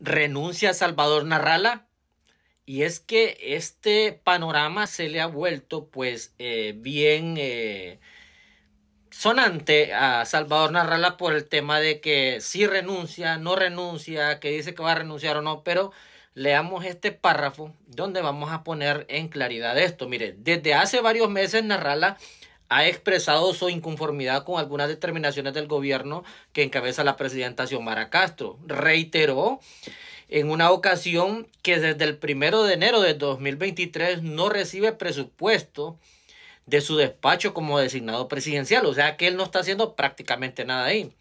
renuncia a Salvador Narrala. Y es que este panorama se le ha vuelto pues eh, bien eh, sonante a Salvador Narrala por el tema de que si renuncia, no renuncia, que dice que va a renunciar o no, pero leamos este párrafo donde vamos a poner en claridad esto. Mire, desde hace varios meses Narrala ha expresado su inconformidad con algunas determinaciones del gobierno que encabeza la presidenta Xiomara Castro. Reiteró en una ocasión que desde el primero de enero de 2023 no recibe presupuesto de su despacho como designado presidencial, o sea que él no está haciendo prácticamente nada ahí.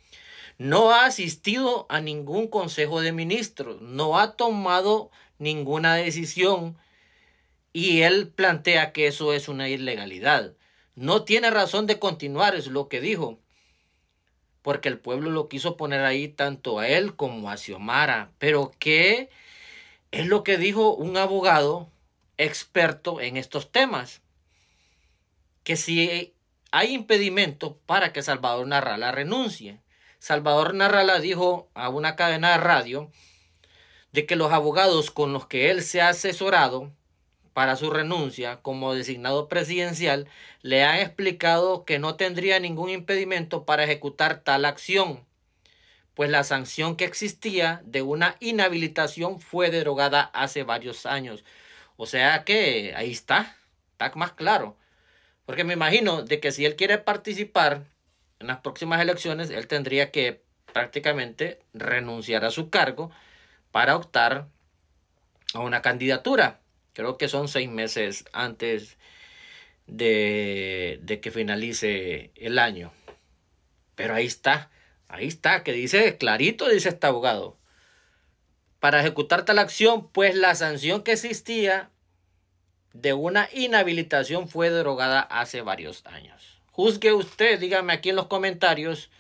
No ha asistido a ningún consejo de ministros, no ha tomado ninguna decisión y él plantea que eso es una ilegalidad. No tiene razón de continuar, es lo que dijo. Porque el pueblo lo quiso poner ahí tanto a él como a Xiomara. Pero ¿qué es lo que dijo un abogado experto en estos temas? Que si hay impedimento para que Salvador Narrala renuncie. Salvador Narrala dijo a una cadena de radio de que los abogados con los que él se ha asesorado para su renuncia como designado presidencial, le han explicado que no tendría ningún impedimento para ejecutar tal acción, pues la sanción que existía de una inhabilitación fue derogada hace varios años. O sea que ahí está, está más claro. Porque me imagino de que si él quiere participar en las próximas elecciones, él tendría que prácticamente renunciar a su cargo para optar a una candidatura creo que son seis meses antes de, que finalice el año. Pero ahí está, ahí está, que dice clarito, dice este abogado. Para ejecutar tal acción, pues la sanción que existía de una inhabilitación fue derogada hace varios años. Juzgue usted, dígame aquí en los comentarios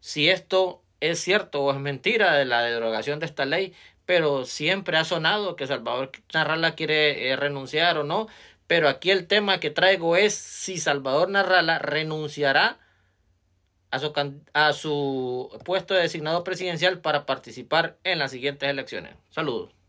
si esto es cierto o es mentira de la derogación de esta ley, pero siempre ha sonado que Salvador Narrala quiere eh, renunciar o no. Pero aquí el tema que traigo es si Salvador Narrala renunciará a su, a su puesto de designado presidencial para participar en las siguientes elecciones. Saludos.